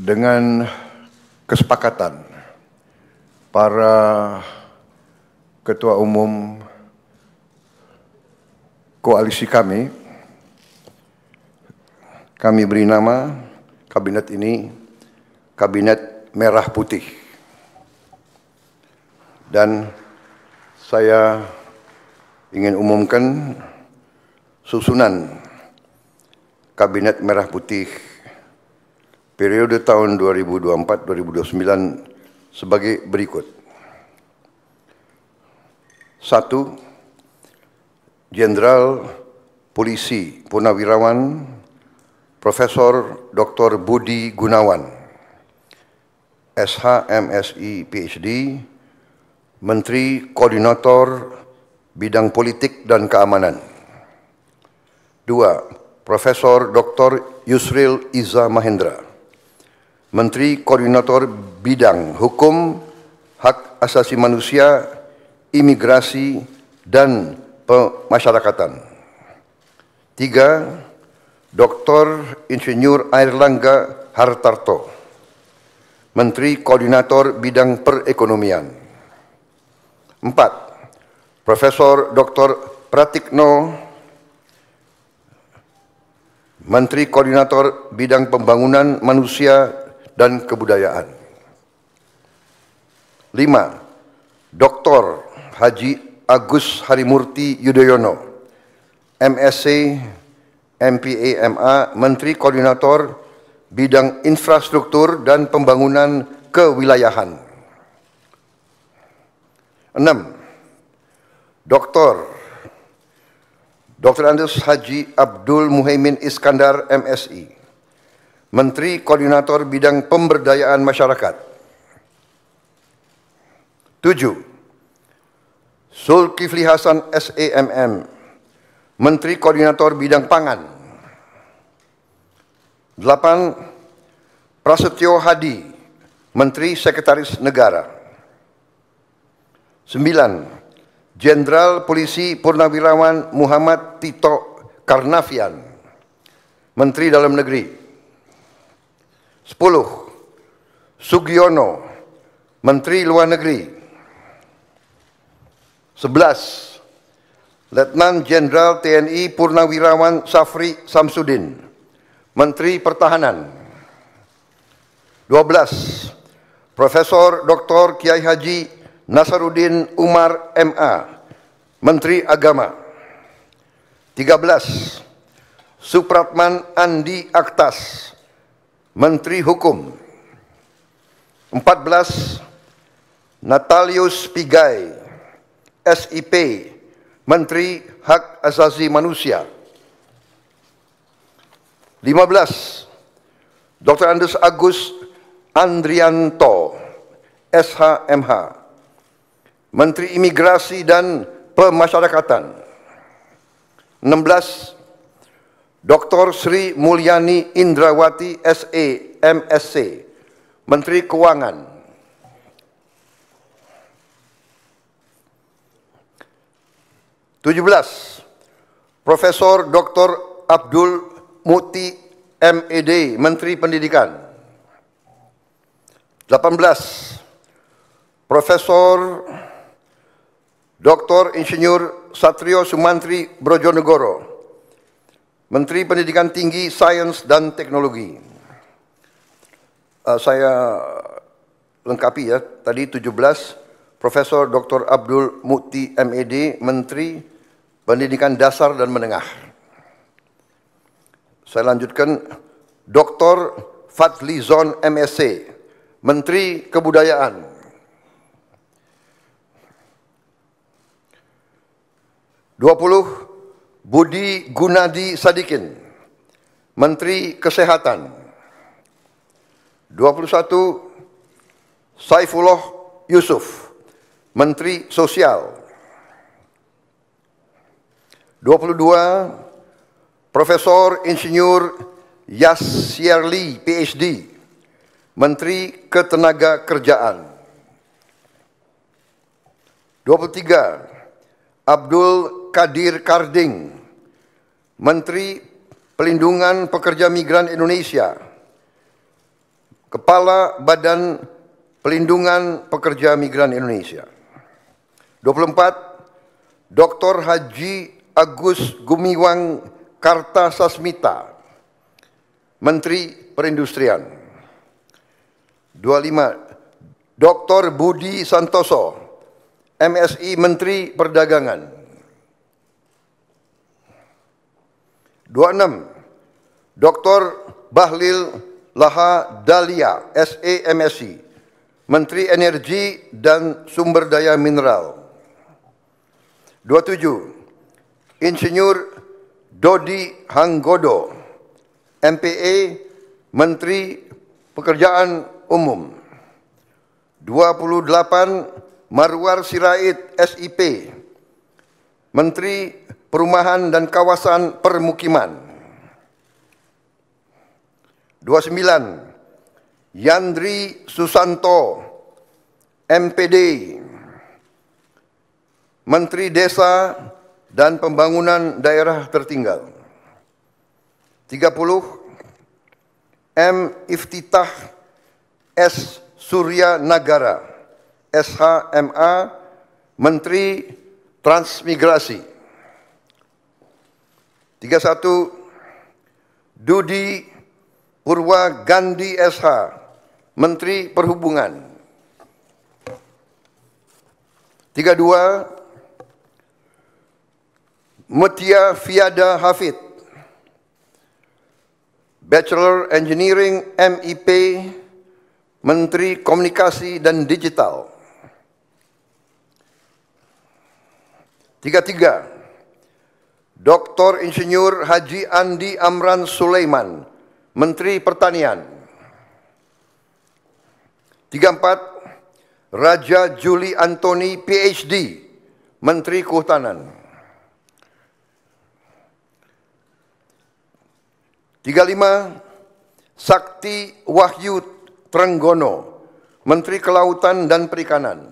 dengan kesepakatan para ketua umum koalisi kami kami beri nama kabinet ini kabinet merah putih dan saya ingin umumkan susunan kabinet merah putih periode tahun 2024-2029 sebagai berikut. Satu, Jenderal Polisi Purnawirawan Profesor Dr. Budi Gunawan, SH PhD, Menteri Koordinator Bidang Politik dan Keamanan. Dua, Profesor Dr. Yusril Iza Mahendra, Menteri Koordinator Bidang Hukum, Hak Asasi Manusia, Imigrasi, dan Pemasyarakatan. Tiga, Dr. Insinyur Airlangga Hartarto, Menteri Koordinator Bidang Perekonomian. Empat, Profesor Dr. Pratikno, Menteri Koordinator Bidang Pembangunan Manusia dan kebudayaan. Lima, Dr. Haji Agus Harimurti Yudhoyono, MSc, MPA, MA, Menteri Koordinator Bidang Infrastruktur dan Pembangunan Kewilayahan. Enam, Dr. Dr. Andes Haji Abdul Muhaimin Iskandar, MSI, Menteri Koordinator Bidang Pemberdayaan Masyarakat. 7. Sulkifli Hasan SAMM, e Menteri Koordinator Bidang Pangan. 8. Prasetyo Hadi, Menteri Sekretaris Negara. 9. Jenderal Polisi Purnawirawan Muhammad Tito Karnavian, Menteri Dalam Negeri. 10. Sugiono, Menteri Luar Negeri. 11. Letnan Jenderal TNI Purnawirawan Safri Samsudin, Menteri Pertahanan. 12. Profesor Dr. Kiai Haji Nasaruddin Umar MA, Menteri Agama. 13. Supratman Andi Aktas, Menteri Hukum 14 Natalius Pigai SIP Menteri Hak Asasi Manusia 15 Dr. Andes Agus Andrianto SHMH Menteri Imigrasi dan Pemasyarakatan 16 Dr. Sri Mulyani Indrawati SE MSc Menteri Keuangan Tujuh belas, Profesor Dr. Abdul Muti MED Menteri Pendidikan Delapan belas, Profesor Dr. Insinyur Satrio Sumantri Brojonegoro Menteri Pendidikan Tinggi, Sains dan Teknologi. Uh, saya lengkapi ya, tadi 17 Profesor Dr. Abdul Mukti MED, Menteri Pendidikan Dasar dan Menengah. Saya lanjutkan Dr. Fadli Zon MSc, Menteri Kebudayaan. Dua puluh Budi Gunadi Sadikin, Menteri Kesehatan. 21 Saifullah Yusuf, Menteri Sosial. 22 Profesor Insinyur Yasirli PhD, Menteri Ketenaga Kerjaan. 23 Abdul Kadir Karding, Menteri Pelindungan Pekerja Migran Indonesia, Kepala Badan Pelindungan Pekerja Migran Indonesia. 24. Dr. Haji Agus Gumiwang Kartasasmita, Menteri Perindustrian. 25. Dr. Budi Santoso, MSI Menteri Perdagangan. 26. Dr. Bahlil Laha Dalia, S.A.M.S.I, Menteri Energi dan Sumber Daya Mineral. 27. Insinyur Dodi Hanggodo, MPA, Menteri Pekerjaan Umum. 28. Marwar Sirait, SIP, Menteri perumahan dan kawasan permukiman. 29 Yandri Susanto MPD Menteri Desa dan Pembangunan Daerah Tertinggal 30 M Iftitah S Surya Nagara SHMA Menteri Transmigrasi 31 Dudi Purwa Gandhi SH Menteri Perhubungan 32 Mutia Fiada Hafid Bachelor Engineering MIP Menteri Komunikasi dan Digital 33 Dr. Insinyur Haji Andi Amran Sulaiman, Menteri Pertanian. 34 Raja Juli Antoni PhD, Menteri Kehutanan. 35 Sakti Wahyu Trenggono, Menteri Kelautan dan Perikanan.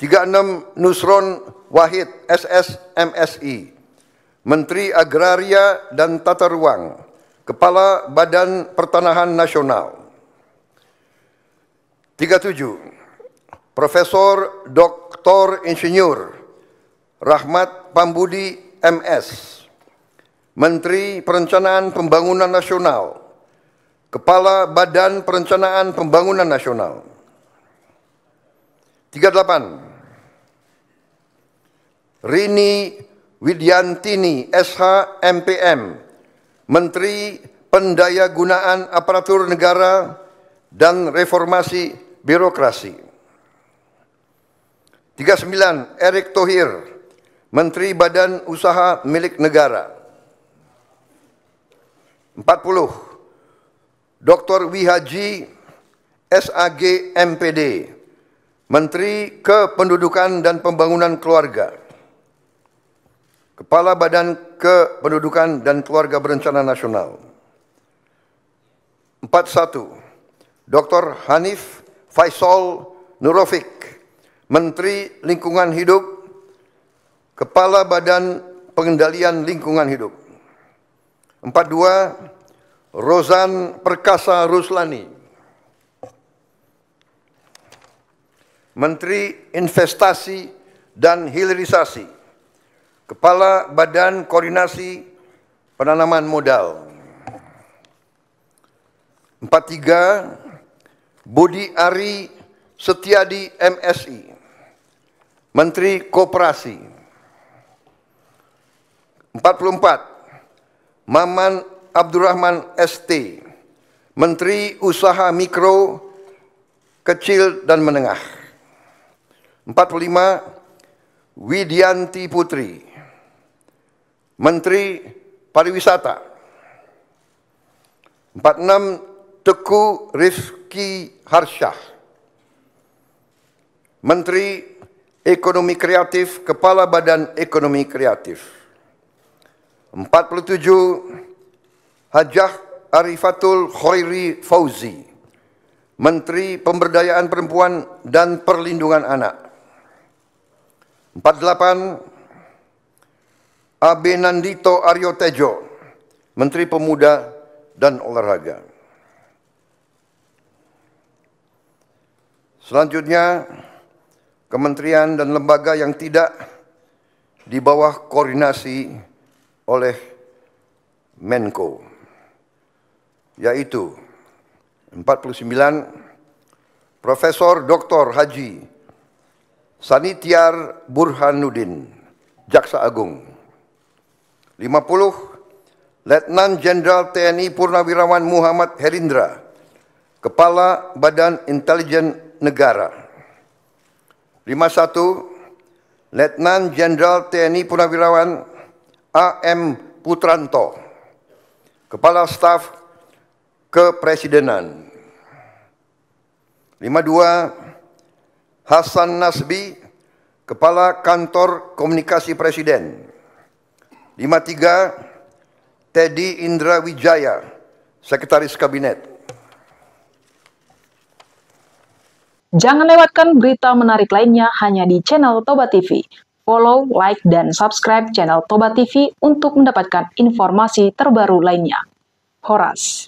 36 Nusron Wahid SS MSI Menteri Agraria dan Tata Ruang Kepala Badan Pertanahan Nasional 37 Profesor Doktor Insinyur Rahmat Pambudi MS Menteri Perencanaan Pembangunan Nasional Kepala Badan Perencanaan Pembangunan Nasional 38. Rini Widiantini SH MPM Menteri Pendaya Gunaan Aparatur Negara dan Reformasi Birokrasi. 39. Erick Thohir, Menteri Badan Usaha Milik Negara. 40. Dr. Wihaji, SAG MPD, Menteri Kependudukan dan Pembangunan Keluarga, Kepala Badan Kependudukan dan Keluarga Berencana Nasional. 41. Dr. Hanif Faisal Nurofik, Menteri Lingkungan Hidup, Kepala Badan Pengendalian Lingkungan Hidup. 42. Rozan Perkasa Ruslani, Menteri Investasi dan Hilirisasi, Kepala Badan Koordinasi Penanaman Modal. 43 Budi Ari Setiadi MSI, Menteri Koperasi. 44 Maman Abdurrahman ST, Menteri Usaha Mikro, Kecil dan Menengah. 45 Widianti Putri Menteri Pariwisata 46 Teku Rizki Harsyah Menteri Ekonomi Kreatif Kepala Badan Ekonomi Kreatif 47 Hajah Arifatul Khairi Fauzi Menteri Pemberdayaan Perempuan dan Perlindungan Anak 48 AB Nandito Aryo Tejo, Menteri Pemuda dan Olahraga. Selanjutnya, kementerian dan lembaga yang tidak di bawah koordinasi oleh Menko, yaitu 49 Profesor Dr. Haji Sanitiar Burhanuddin, Jaksa Agung. 50. Letnan Jenderal TNI Purnawirawan Muhammad Herindra, Kepala Badan Intelijen Negara. 51. Letnan Jenderal TNI Purnawirawan AM Putranto, Kepala Staf Kepresidenan. 52. Hasan Nasbi, Kepala Kantor Komunikasi Presiden. 53 Teddy Indra Wijaya, Sekretaris Kabinet. Jangan lewatkan berita menarik lainnya hanya di channel Toba TV. Follow, like, dan subscribe channel Toba TV untuk mendapatkan informasi terbaru lainnya. Horas.